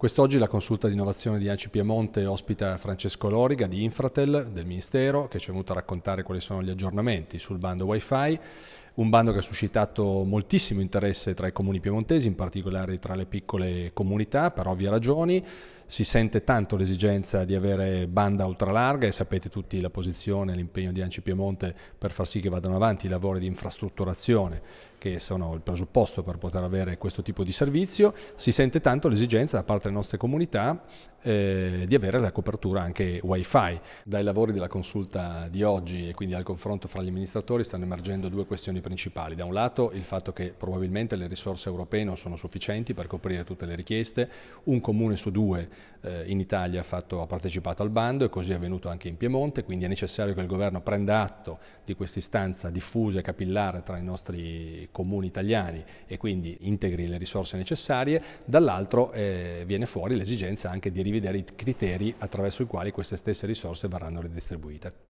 Quest'oggi la consulta di innovazione di Anci Piemonte ospita Francesco Loriga di Infratel del Ministero che ci è venuto a raccontare quali sono gli aggiornamenti sul bando Wi-Fi un bando che ha suscitato moltissimo interesse tra i comuni piemontesi, in particolare tra le piccole comunità, per ovvie ragioni. Si sente tanto l'esigenza di avere banda ultralarga e sapete tutti la posizione e l'impegno di Anci Piemonte per far sì che vadano avanti i lavori di infrastrutturazione che sono il presupposto per poter avere questo tipo di servizio. Si sente tanto l'esigenza da parte delle nostre comunità eh, di avere la copertura anche wifi. Dai lavori della consulta di oggi e quindi al confronto fra gli amministratori stanno emergendo due questioni ragioni principali. Da un lato il fatto che probabilmente le risorse europee non sono sufficienti per coprire tutte le richieste, un comune su due eh, in Italia ha, fatto, ha partecipato al bando e così è avvenuto anche in Piemonte, quindi è necessario che il governo prenda atto di questa istanza diffusa e capillare tra i nostri comuni italiani e quindi integri le risorse necessarie, dall'altro eh, viene fuori l'esigenza anche di rivedere i criteri attraverso i quali queste stesse risorse verranno ridistribuite.